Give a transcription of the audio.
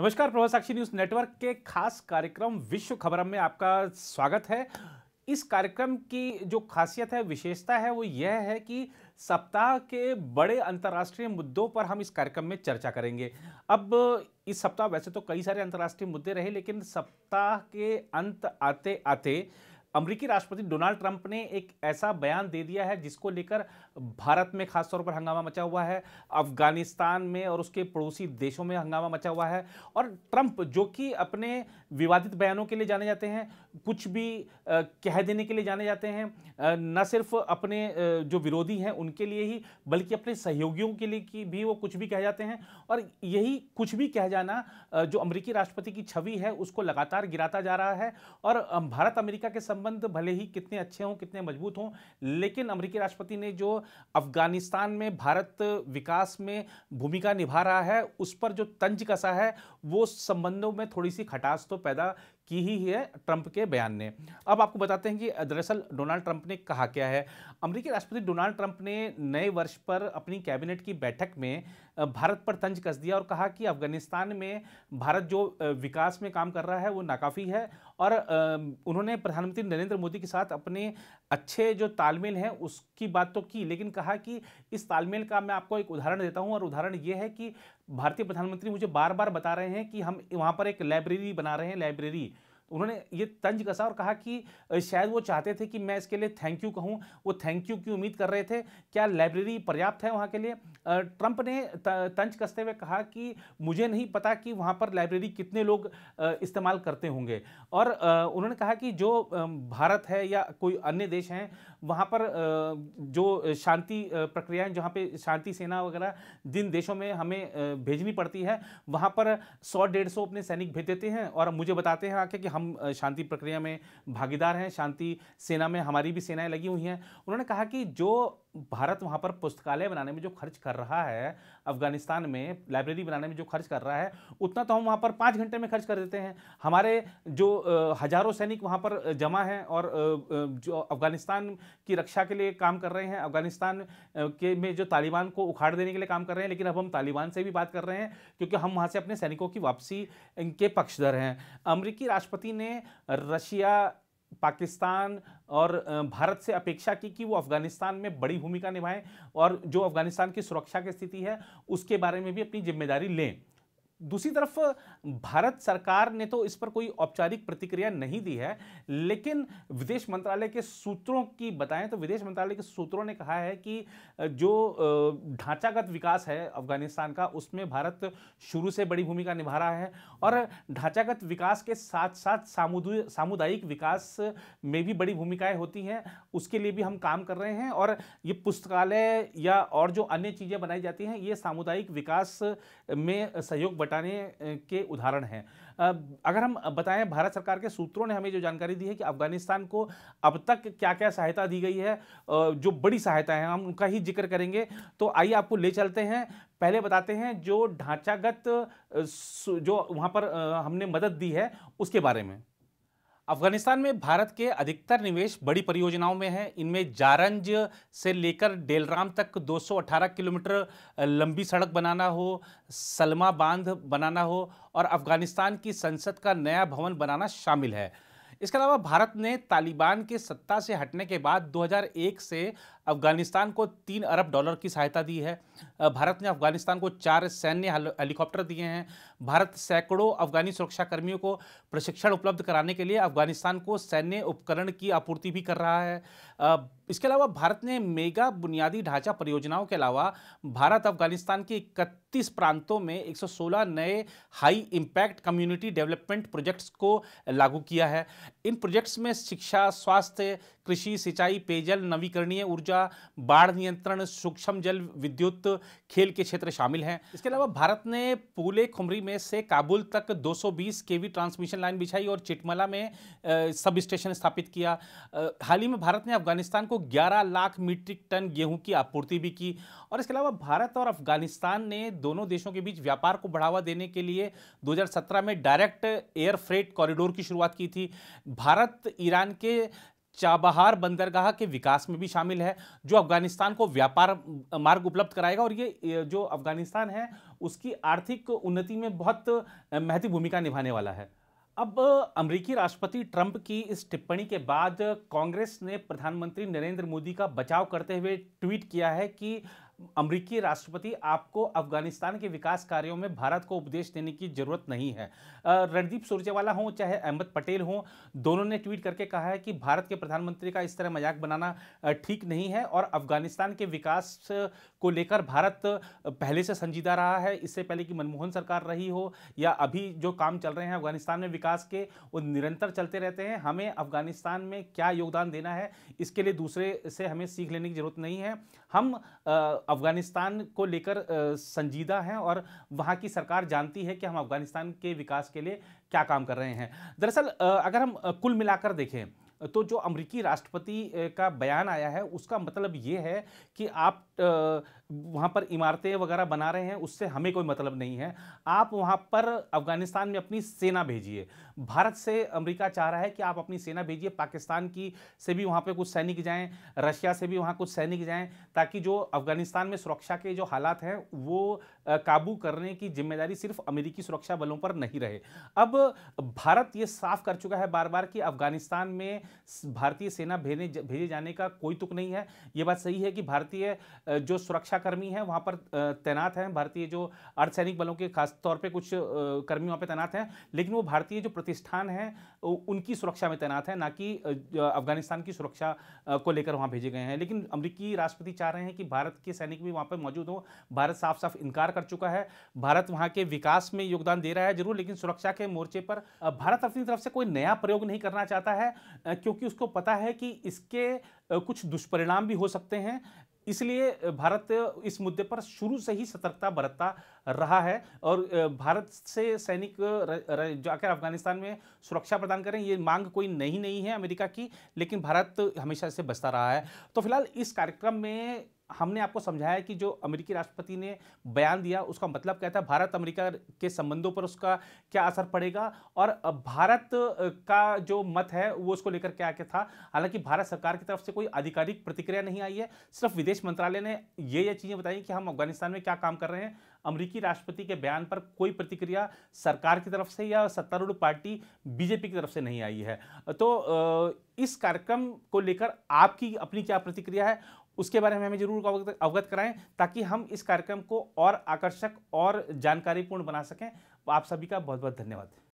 नमस्कार प्रभा साक्षी news network के खास कार्यक्रम विश्व खबर में आपका स्वागत है इस कार्यक्रम की जो खासियत है विशेषता है वो यह है कि सप्ताह के बड़े अंतर्राष्ट्रीय मुद्दों पर हम इस कार्यक्रम में चर्चा करेंगे अब इस सप्ताह वैसे तो कई सारे अंतर्राष्ट्रीय मुद्दे रहे लेकिन सप्ताह के अंत आते आते अमरीकी राष्ट्रपति डोनाल्ड ट्रंप ने एक ऐसा बयान दे दिया है जिसको लेकर भारत में खासतौर पर हंगामा मचा हुआ है अफगानिस्तान में और उसके पड़ोसी देशों में हंगामा मचा हुआ है और ट्रंप जो कि अपने विवादित बयानों के लिए जाने जाते हैं कुछ भी कह देने के लिए जाने जाते हैं न सिर्फ अपने जो विरोधी हैं उनके लिए ही बल्कि अपने सहयोगियों के लिए की भी वो कुछ भी कह जाते हैं और यही कुछ भी कह जाना जो अमरीकी राष्ट्रपति की छवि है उसको लगातार गिराता जा रहा है और भारत अमेरिका के संबंध भले ही कितने अच्छे हों कितने मजबूत हों लेकिन अमरीकी राष्ट्रपति ने जो अफगानिस्तान में भारत विकास में भूमिका निभा रहा है उस पर जो तंज कसा है वो संबंधों में थोड़ी सी खटास तो पैदा की ही है ट्रंप के बयान ने अब आपको बताते हैं कि दरअसल डोनाल्ड ट्रंप ने कहा क्या है अमेरिकी राष्ट्रपति डोनाल्ड ट्रंप ने नए वर्ष पर अपनी कैबिनेट की बैठक में भारत पर तंज कस दिया और कहा कि अफगानिस्तान में भारत जो विकास में काम कर रहा है वो नाकाफ़ी है और उन्होंने प्रधानमंत्री नरेंद्र मोदी के साथ अपने अच्छे जो तालमेल हैं उसकी बात तो की लेकिन कहा कि इस तालमेल का मैं आपको एक उदाहरण देता हूँ और उदाहरण ये है कि भारतीय प्रधानमंत्री मुझे बार बार बता रहे हैं कि हम वहाँ पर एक लाइब्रेरी बना रहे हैं लाइब्रेरी उन्होंने ये तंज कसा और कहा कि शायद वो चाहते थे कि मैं इसके लिए थैंक यू कहूँ वो थैंक यू की उम्मीद कर रहे थे क्या लाइब्रेरी पर्याप्त है वहाँ के लिए ट्रंप ने तंज कसते हुए कहा कि मुझे नहीं पता कि वहाँ पर लाइब्रेरी कितने लोग इस्तेमाल करते होंगे और उन्होंने कहा कि जो भारत है या कोई अन्य देश हैं वहाँ पर जो शांति प्रक्रियाएं जहाँ पे शांति सेना वगैरह जिन देशों में हमें भेजनी पड़ती है वहाँ पर सौ डेढ़ सौ अपने सैनिक भेज देते हैं और मुझे बताते हैं आके कि हम हम शांति प्रक्रिया में भागीदार हैं शांति सेना में हमारी भी सेनाएं लगी हुई हैं उन्होंने कहा कि जो भारत वहाँ पर पुस्तकालय बनाने में जो खर्च कर रहा है अफगानिस्तान में लाइब्रेरी बनाने में जो खर्च कर रहा है उतना तो हम वहाँ पर पाँच घंटे में खर्च कर देते हैं हमारे जो हज़ारों सैनिक वहाँ पर जमा हैं और जो अफगानिस्तान की रक्षा के लिए काम कर रहे हैं अफगानिस्तान के में जो तालिबान को उखाड़ देने के लिए काम कर रहे हैं लेकिन अब हम तालिबान से भी बात कर रहे हैं क्योंकि हम वहाँ से अपने सैनिकों की वापसी के पक्षधर हैं अमरीकी राष्ट्रपति ने रशिया पाकिस्तान और भारत से अपेक्षा की कि वो अफगानिस्तान में बड़ी भूमिका निभाएं और जो अफगानिस्तान की सुरक्षा की स्थिति है उसके बारे में भी अपनी जिम्मेदारी लें दूसरी तरफ भारत सरकार ने तो इस पर कोई औपचारिक प्रतिक्रिया नहीं दी है लेकिन विदेश मंत्रालय के सूत्रों की बताएं तो विदेश मंत्रालय के सूत्रों ने कहा है कि जो ढांचागत विकास है अफगानिस्तान का उसमें भारत शुरू से बड़ी भूमिका निभा रहा है और ढांचागत विकास के साथ साथ सामुदायिक विकास में भी बड़ी भूमिकाएँ होती हैं उसके लिए भी हम काम कर रहे हैं और ये पुस्तकालय या और जो अन्य चीज़ें बनाई जाती हैं ये सामुदायिक विकास में सहयोग बट हटाने के उदाहरण हैं अगर हम बताएं भारत सरकार के सूत्रों ने हमें जो जानकारी दी है कि अफगानिस्तान को अब तक क्या क्या सहायता दी गई है जो बड़ी सहायता है हम उनका ही जिक्र करेंगे तो आइए आपको ले चलते हैं पहले बताते हैं जो ढांचागत जो वहाँ पर हमने मदद दी है उसके बारे में अफगानिस्तान में भारत के अधिकतर निवेश बड़ी परियोजनाओं में है इनमें जारंज से लेकर डेलराम तक 218 किलोमीटर लंबी सड़क बनाना हो सलमा बांध बनाना हो और अफगानिस्तान की संसद का नया भवन बनाना शामिल है इसके अलावा भारत ने तालिबान के सत्ता से हटने के बाद 2001 से अफगानिस्तान को तीन अरब डॉलर की सहायता दी है भारत ने अफगानिस्तान को चार सैन्य हेलीकॉप्टर दिए हैं भारत सैकड़ों अफगानी सुरक्षाकर्मियों को प्रशिक्षण उपलब्ध कराने के लिए अफगानिस्तान को सैन्य उपकरण की आपूर्ति भी कर रहा है इसके अलावा भारत ने मेगा बुनियादी ढांचा परियोजनाओं के अलावा भारत अफगानिस्तान के इकतीस प्रांतों में एक नए high impact community development projects को लागू किया है इन प्रोजेक्ट्स में शिक्षा स्वास्थ्य कृषि सिंचाई पेयजल नवीकरणीय ऊर्जा बाढ़ नियंत्रण सूक्ष्म जल विद्युत खेल के क्षेत्र शामिल हैं इसके अलावा भारत ने पूले खुमरी में से काबुल तक 220 केवी ट्रांसमिशन लाइन बिछाई और चिटमला में सब स्टेशन स्थापित किया हाल ही में भारत ने अफगानिस्तान को 11 लाख मीट्रिक टन गेहूं की आपूर्ति भी की और इसके अलावा भारत और अफगानिस्तान ने दोनों देशों के बीच व्यापार को बढ़ावा देने के लिए दो में डायरेक्ट एयर फ्रेट कॉरिडोर की शुरुआत की थी भारत ईरान के चाबहार बंदरगाह के विकास में भी शामिल है जो अफगानिस्तान को व्यापार मार्ग उपलब्ध कराएगा और ये जो अफगानिस्तान है उसकी आर्थिक उन्नति में बहुत महत्व भूमिका निभाने वाला है अब अमेरिकी राष्ट्रपति ट्रंप की इस टिप्पणी के बाद कांग्रेस ने प्रधानमंत्री नरेंद्र मोदी का बचाव करते हुए ट्वीट किया है कि अमरीकी राष्ट्रपति आपको अफगानिस्तान के विकास कार्यों में भारत को उपदेश देने की ज़रूरत नहीं है रणदीप सुरजेवाला हों चाहे अहमद पटेल हों दोनों ने ट्वीट करके कहा है कि भारत के प्रधानमंत्री का इस तरह मजाक बनाना ठीक नहीं है और अफगानिस्तान के विकास को लेकर भारत पहले से संजीदा रहा है इससे पहले कि मनमोहन सरकार रही हो या अभी जो काम चल रहे हैं अफगानिस्तान में विकास के वो निरंतर चलते रहते हैं हमें अफगानिस्तान में क्या योगदान देना है इसके लिए दूसरे से हमें सीख लेने की ज़रूरत नहीं है हम अफगानिस्तान को लेकर संजीदा हैं और वहाँ की सरकार जानती है कि हम अफगानिस्तान के विकास के लिए क्या काम कर रहे हैं दरअसल अगर हम कुल मिलाकर देखें तो जो अमरीकी राष्ट्रपति का बयान आया है उसका मतलब ये है कि आप वहाँ पर इमारतें वगैरह बना रहे हैं उससे हमें कोई मतलब नहीं है आप वहाँ पर अफगानिस्तान में अपनी सेना भेजिए भारत से अमेरिका चाह रहा है कि आप अपनी सेना भेजिए पाकिस्तान की से भी वहाँ पे कुछ सैनिक जाएं रशिया से भी वहाँ कुछ सैनिक जाएं ताकि जो अफगानिस्तान में सुरक्षा के जो हालात हैं वो काबू करने की जिम्मेदारी सिर्फ अमेरिकी सुरक्षा बलों पर नहीं रहे अब भारत ये साफ कर चुका है बार बार कि अफगानिस्तान में भारतीय सेना भेजे भेजे जाने का कोई तुक नहीं है ये बात सही है कि भारतीय जो सुरक्षा सुरक्षाकर्मी हैं वहाँ पर तैनात हैं भारतीय जो अर्धसैनिक बलों के खास तौर पे कुछ कर्मी वहाँ पे तैनात हैं लेकिन वो भारतीय जो प्रतिष्ठान हैं उनकी सुरक्षा में तैनात हैं ना कि अफगानिस्तान की सुरक्षा को लेकर वहाँ भेजे गए हैं लेकिन अमरीकी राष्ट्रपति चाह रहे हैं कि भारत के सैनिक भी वहाँ पर मौजूद हों भारत साफ साफ इनकार कर चुका है भारत वहाँ के विकास में योगदान दे रहा है जरूर लेकिन सुरक्षा के मोर्चे पर भारत अपनी तरफ से कोई नया प्रयोग नहीं करना चाहता है क्योंकि उसको पता है कि इसके कुछ दुष्परिणाम भी हो सकते हैं इसलिए भारत इस मुद्दे पर शुरू से ही सतर्कता बरतता रहा है और भारत से सैनिक जाकर अफगानिस्तान में सुरक्षा प्रदान करें ये मांग कोई नहीं नहीं है अमेरिका की लेकिन भारत हमेशा से बचता रहा है तो फिलहाल इस कार्यक्रम में हमने आपको समझाया कि जो अमेरिकी राष्ट्रपति ने बयान दिया उसका मतलब क्या था भारत अमेरिका के संबंधों पर उसका क्या असर पड़ेगा और भारत का जो मत है वो उसको लेकर क्या क्या था हालांकि भारत सरकार की तरफ से कोई आधिकारिक प्रतिक्रिया नहीं आई है सिर्फ विदेश मंत्रालय ने ये ये चीज़ें बताई कि हम अफगानिस्तान में क्या काम कर रहे हैं अमरीकी राष्ट्रपति के बयान पर कोई प्रतिक्रिया सरकार की तरफ से या सत्तारूढ़ पार्टी बीजेपी की तरफ से नहीं आई है तो इस कार्यक्रम को लेकर आपकी अपनी क्या प्रतिक्रिया है उसके बारे में हमें जरूर अवगत कराएं ताकि हम इस कार्यक्रम को और आकर्षक और जानकारीपूर्ण बना सकें आप सभी का बहुत बहुत धन्यवाद